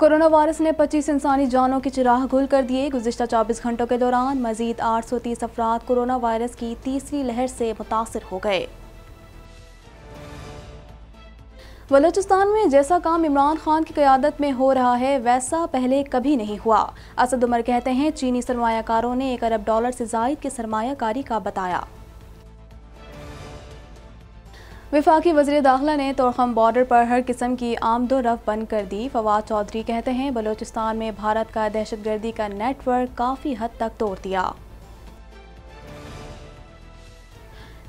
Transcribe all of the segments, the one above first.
corona virus ने 25 इंसानी जानों की चिराह गुल कर दिए गुजशत 24 घंटों के दौरान मजीद 830 अफराद कोरोना वायरस की तीसरी लहर से मुतासर हो गए बलोचिस्तान में जैसा काम इमरान खान की क्यादत में हो रहा है वैसा पहले कभी नहीं हुआ असद उमर कहते हैं चीनी सरमाकारों ने एक अरब डॉलर से जायद की सरमाकारी का बताया विफाक वजी दाखिला ने तोरखम बॉर्डर पर हर किस्म की आमदो रफ बंद कर दी फवाद चौधरी कहते हैं बलोचिस्तान में भारत का दहशत गर्दी का नेटवर्क काफ़ी हद तक तोड़ दिया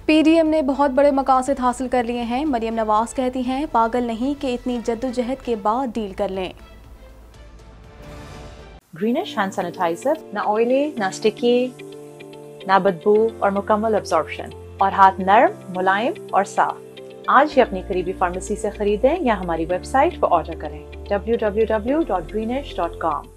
पीडीएम ने बहुत बड़े मकासद हासिल कर लिए हैं मरियम नवाज कहती हैं पागल नहीं कि इतनी जद्दोजहद के बाद डील कर लें ग्रीनिश हैंड सैनिटाइजर ना ऑयली ना स्टिकी ना बदबू और मुकम्मल अब्जॉर्प्शन और हाथ नर्म मुलायम और साफ आज ही अपनी करीबी फार्मेसी से खरीदें या हमारी वेबसाइट पर ऑर्डर करें www.greenish.com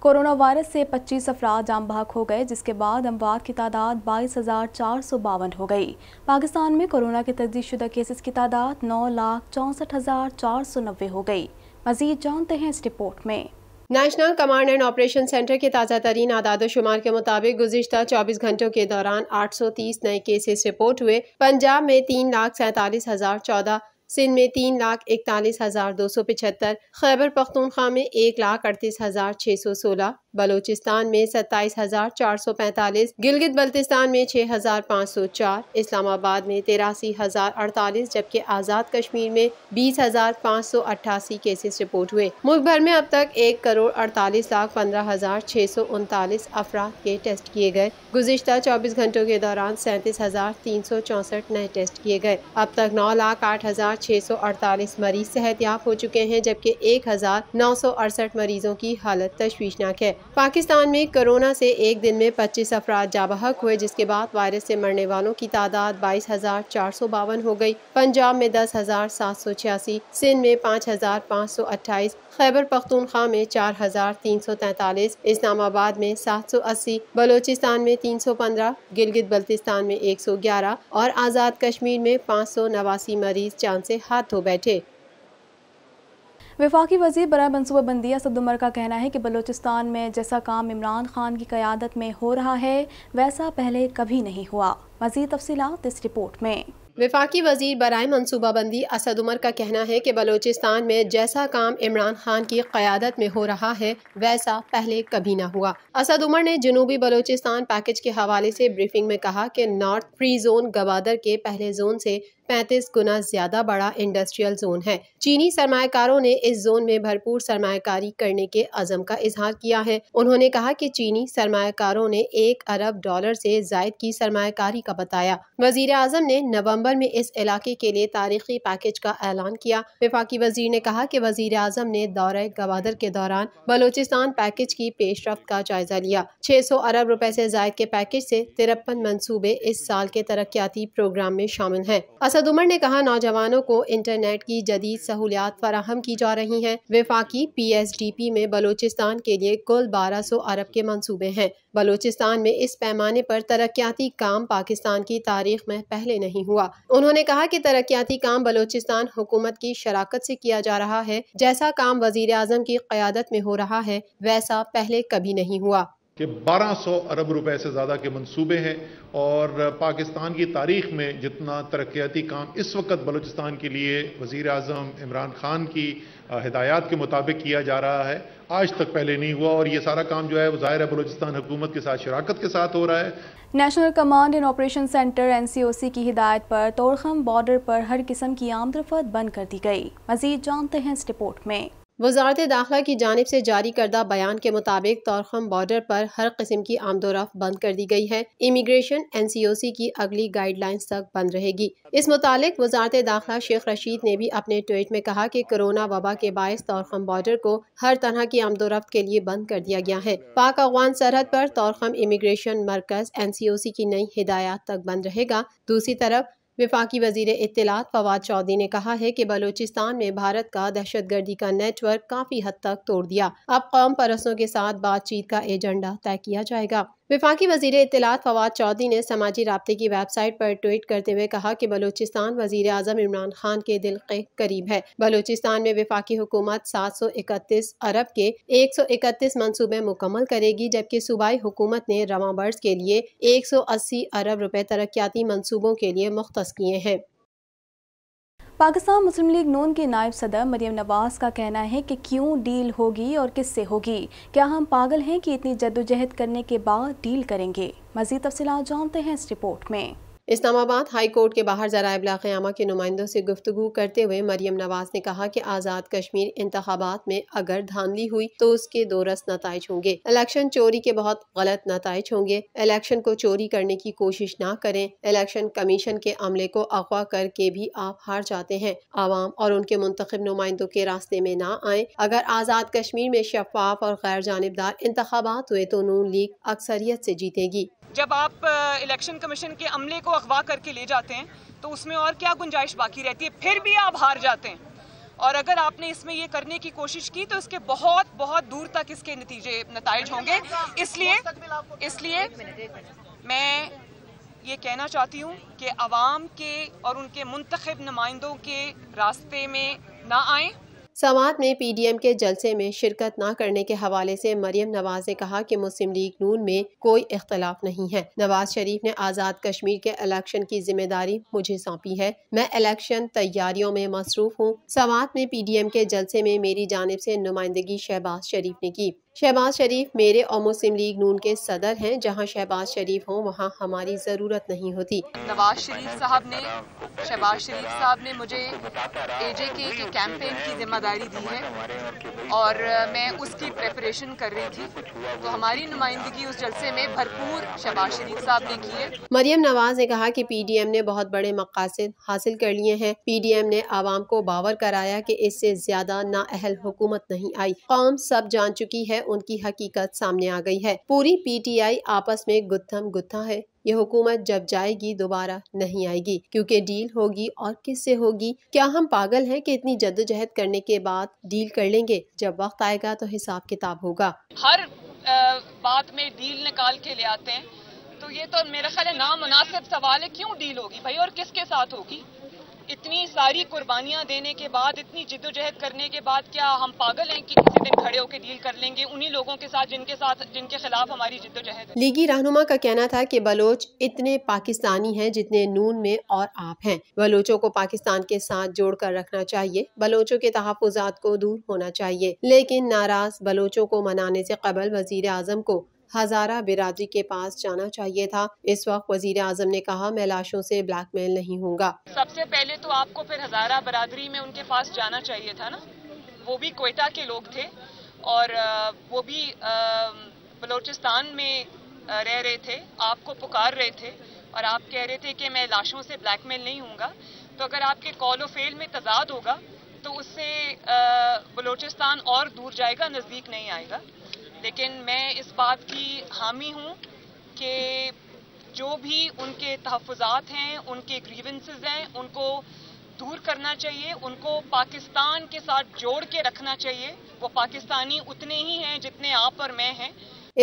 कोरोना वायरस से 25 अफराद जाम बहक हो गए जिसके बाद अमवात की तादाद बाईस हज़ार चार सौ बावन हो गई पाकिस्तान में कोरोना के तस्दीक शुदा केसेस की तादाद नौ लाख चौंसठ हज़ार चार सौ नब्बे हो गई मजीद जानते हैं इस रिपोर्ट में national command and operation centre के ताज़ा तरीन आदाद शुमार के मुताबिक गुजशत चौबीस घंटों के दौरान आठ सौ तीस नए केसेस रिपोर्ट हुए पंजाब में तीन लाख सैंतालीस हज़ार चौदह सिंध में तीन लाख इकतालीस हज़ार दो सौ पिछहत्तर खैबर पख्तूनख्वा में एक लाख अड़तीस हज़ार छः सौ सोलह बलूचिस्तान में सत्ताईस हजार चार सौ पैंतालीस गिलगित बल्तिस्तान में छः हजार पाँच सौ चार इस्लामाबाद में तिरासी हजार अड़तालीस जबकि आज़ाद कश्मीर में बीस हजार पाँच सौ अट्ठासी केसेस रिपोर्ट हुए मुल्क भर में अब तक एक करोड़ अड़तालीस लाख पंद्रह हजार छः सौ उनतालीस अफराद के टेस्ट किए गए गुजशत चौबीस घंटों के दौरान सैंतीस हजार तीन सौ चौंसठ नए टेस्ट किए गए अब तक नौ लाख आठ हजार छः सौ अड़तालीस मरीज सेहतियाब हो चुके हैं जबकि एक हजार नौ सौ अड़सठ मरीजों की हालत तशवीशनाक है पाकिस्तान में कोरोना से एक दिन में 25 अफराद जाबहक हुए जिसके बाद वायरस से मरने वालों की तादाद बाईस हजार चार सौ बावन हो गई पंजाब में दस हजार सात सौ छियासी सिंध में पाँच हजार पाँच सौ अट्ठाईस खैबर पख्तूनख्वा में चार हजार तीन सौ तैतालीस इस्लामाबाद में सात सौ अस्सी बलोचिस्तान में तीन सौ पंद्रह गिलगित बल्तिस्तान में एक सौ ग्यारह और आज़ाद कश्मीर में पाँच सौ नवासी मरीज चांद से हाथ धो बैठे वफाकी वजीर बरा मनसूबाबंदी असद उमर का कहना है कि बलोचिस्तान में जैसा काम इमरान खान की क़्यादत में हो रहा है वैसा पहले कभी नहीं हुआ मज़ीद तफसीत इस रिपोर्ट में वफाकी वजीर बरए मनसूबाबंदी असद उमर का कहना है कि बलोचिस्तान में जैसा काम इमरान खान की क़्यादत में हो रहा है वैसा पहले कभी ना हुआ असद उमर ने जनूबी बलोचिस्तान पैकेज के हवाले से ब्रीफिंग में कहा कि नॉर्थ फ्री जोन गवादर के पहले जोन से पैंतीस गुना ज्यादा बड़ा इंडस्ट्रियल जोन है चीनी सरमाकारों ने इस जोन में भरपूर सरमाकारी करने के अजम का इजहार किया है उन्होंने कहा कि चीनी सरमाकारों ने एक अरब डॉलर से जायद की सरमाकारी का बताया वजीर अजम ने नवम्बर में इस इलाके के लिए तारीखी पैकेज का ऐलान किया विफाकी वजीर ने कहा की वजीर अजम ने दौरे गवादर के दौरान बलोचिस्तान पैकेज की पेश रफ्त का जायजा लिया छह सौ अरब रूपए ऐसी जायद के पैकेज ऐसी तिरपन मनसूबे इस साल के तरक्याती प्रोग्राम में शामिल है असद उमर ने कहा नौजवानों को इंटरनेट की जदीद सहूलियात फराहम की जा रही हैं विफाकी पी एस डी पी में बलोचिस्तान के लिए कुल बारह सौ अरब के मनसूबे हैं बलोचिस्तान में इस पैमाने पर तरक्याती काम पाकिस्तान की तारीख में पहले नहीं हुआ उन्होंने कहा कि तरक्याती काम बलोचिस्तान हुकूमत की शराकत से किया जा रहा है जैसा काम वजीर अजम की क्यादत में हो रहा है वैसा पहले कभी नहीं हुआ कि 1200 अरब रुपए से ज़्यादा के मंसूबे हैं और पाकिस्तान की तारीख में जितना तरक्याती काम इस वक्त बलूचिस्तान के लिए वज़ी अजम इमरान खान की हदायत के मुताबिक किया जा रहा है आज तक पहले नहीं हुआ और ये सारा काम जो है वो ज़ाहिर है बलोचिस्तान हुकूमत के साथ शराकत के साथ हो रहा है national command and operation centre N C O C की हिदायत पर तोड़खम बॉर्डर पर हर किस्म की आमदरफत बंद कर दी गई मजीद जानते हैं इस रिपोर्ट में वजारत दाखिला की जानब से जारी करदा बयान के मुताबिक तोरखम बॉर्डर पर हर किस्म की आमदोरफ बंद कर दी गई है immigration N C O C की अगली गाइडलाइंस तक बंद रहेगी इस मुतालिक वजारत दाखिला शेख रशीद ने भी अपने ट्वीट में कहा कि कोरोना वबा के बायस तोरखम बॉर्डर को हर तरह की आमदोरफ्त के लिए बंद कर दिया गया है पाक अफगान सरहद पर तोरखम इमिग्रेशन मरकज एन सी ओ सी की नई हिदायत तक बंद रहेगा दूसरी तरफ विफाकी वजीर इतलात फवाद चौधरी ने कहा है कि बलूचिस्तान में भारत का दहशत गर्दी का नेटवर्क काफ़ी हद तक तोड़ दिया अब कौम परसों के साथ बातचीत का एजेंडा तय किया जाएगा विफाकी वजीर इतलात फवाद चौधरी ने समाजी रबते की वेबसाइट पर ट्वीट करते हुए कहा कि बलूचिस्तान वजीर अजम इमरान खान के दिल के करीब है बलूचिस्तान में विफाकी हुकूमत सात सौ इकतीस अरब के एक सौ इकतीस मनसूबे मुकम्मल करेगी जबकि सूबाई हुकूमत ने रवा बर्स के लिए एक सौ अस्सी अरब रुपए तरक्याती मनसूबों के लिए मुख्त किए हैं पाकिस्तान मुस्लिम लीग नून के नायब सदर मरियम नवाज का कहना है कि क्यों डील होगी और किससे होगी क्या हम पागल हैं कि इतनी जद्दोजहद करने के बाद डील करेंगे मजीद तफसी जानते हैं इस रिपोर्ट में इस्लामाबाद हाई कोर्ट के बाहर जराए बलाक़्यामा के नुमाइंदों से गुफ्तु करते हुए मरियम नवाज ने कहा कि आज़ाद कश्मीर इंतबात में अगर धांधली हुई तो उसके दो रस नतज होंगे इलेक्शन चोरी के बहुत गलत नतज होंगे इलेक्शन को चोरी करने की कोशिश ना करें इलेक्शन कमीशन के अमले को अगवा करके भी आप हार जाते हैं आवाम और उनके मुंतब नुमाइंदों के रास्ते में ना आए अगर आज़ाद कश्मीर में शफाफ और गैर जानबदार इंतबात हुए तो नून लीग अक्सरियत से जीतेगी जब आप इलेक्शन कमीशन के अमले को अगवा करके ले जाते हैं तो उसमें और क्या गुंजाइश बाकी रहती है फिर भी आप हार जाते हैं और अगर आपने इसमें ये करने की कोशिश की तो इसके बहुत बहुत दूर तक इसके नतीजे नतज होंगे इसलिए इसलिए मैं ये कहना चाहती हूँ कि आवाम के और उनके मुंतखब नुमाइंदों के रास्ते में ना आएँ समात में पीडीएम के जलसे में शिरकत न करने के हवाले से मरियम नवाज ने कहा कि मुस्लिम लीग नून में कोई इख्तलाफ नहीं है नवाज शरीफ ने आज़ाद कश्मीर के इलेक्शन की जिम्मेदारी मुझे सौंपी है मैं इलेक्शन तैयारियों में मसरूफ हूँ समात में पीडीएम के जलसे में मेरी जानब से नुमाइंदगी शहबाज शरीफ ने की शहबाज शरीफ मेरे और मुस्लिम लीग नून के सदर हैं जहां शहबाज शरीफ हों वहां हमारी ज़रूरत नहीं होती नवाज शरीफ साहब ने शहबाज शरीफ साहब ने मुझे एजे के, कैंपेन की जिम्मेदारी दी है और मैं उसकी प्रेपरेशन कर रही थी तो हमारी नुमाइंदगी उस जलसे में भरपूर शहबाज शरीफ साहब ने की है मरियम नवाज ने कहा कि पीडीएम ने बहुत बड़े मकासद हासिल कर लिए हैं पीडीएम ने आवाम को बावर कराया कि इससे ज्यादा नाअहल हुकूमत नहीं आई कौम सब जान चुकी है उनकी हकीकत सामने आ गई है पूरी पीटीआई आपस में गुत्थम गुत्था है ये हुकूमत जब जाएगी दोबारा नहीं आएगी क्योंकि डील होगी और किससे होगी क्या हम पागल हैं कि इतनी जद्दोजहद करने के बाद डील कर लेंगे जब वक्त आएगा तो हिसाब किताब होगा हर बात में डील निकाल के ले आते हैं तो ये तो मेरा ख्याल है नामुनासिब सवाल है क्यों डील होगी भाई और किसके साथ होगी इतनी सारी कुर्बानियां देने के बाद इतनी जिदोजहद करने के बाद क्या हम पागल हैं कि किसी दिन खड़े होकर डील कर लेंगे उन्हीं लोगों के साथ जिनके साथ जिनके खिलाफ हमारी जिदोजहद लीगी रहनुमा का कहना था कि बलोच इतने पाकिस्तानी हैं जितने नून में और आप हैं बलोचों को पाकिस्तान के साथ जोड़ कर रखना चाहिए बलोचों के तहफात को दूर होना चाहिए लेकिन नाराज बलोचों को मनाने ऐसी कबल वजीर आजम को हजारा बिरादरी के पास जाना चाहिए था इस वक्त वजीर आजम ने कहा मैं लाशों से ब्लैकमेल नहीं होगा सबसे पहले तो आपको फिर हजारा बरादरी में उनके पास जाना चाहिए था ना वो भी कोयटा के लोग थे और वो भी बलोचिस्तान में रह रहे थे आपको पुकार रहे थे और आप कह रहे थे कि मैं लाशों से ब्लैकमेल नहीं हूँ तो अगर आपके कॉल ऑफ फेल में तजाद होगा तो उससे बलोचिस्तान और दूर जाएगा नज़दीक नहीं आएगा लेकिन मैं इस बात की हामी हूँ कि जो भी उनके तहफात हैं उनके ग्रीवेंसेज हैं उनको दूर करना चाहिए उनको पाकिस्तान के साथ जोड़ के रखना चाहिए वो पाकिस्तानी उतने ही हैं जितने आप और मैं हैं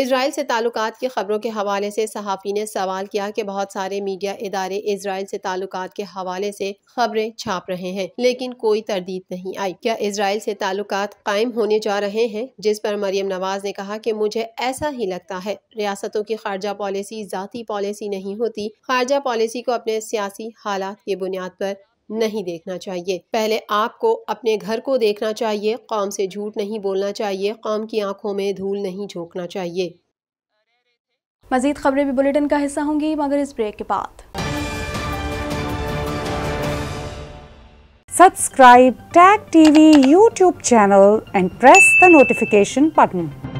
इसराइल से ताल्लुक की खबरों के हवाले से सहाफ़ी ने सवाल किया कि बहुत सारे मीडिया इदारे इसराइल से ताल्लुक के हवाले से खबरें छाप रहे हैं लेकिन कोई तरदीद नहीं आई क्या इसराइल से ताल्लुक कायम होने जा रहे हैं जिस पर मरियम नवाज ने कहा कि मुझे ऐसा ही लगता है रियासतों की खारजा पॉलिसी जाती पॉलिसी नहीं होती खारजा पॉलिसी को अपने सियासी हालात की बुनियाद पर नहीं देखना चाहिए पहले आपको अपने घर को देखना चाहिए कौम से झूठ नहीं बोलना चाहिए कौम की आंखों में धूल नहीं झोंकना चाहिए मजीद खबरें भी बुलेटिन का हिस्सा होंगी मगर इस ब्रेक के बाद subscribe tag TV YouTube channel and press the notification button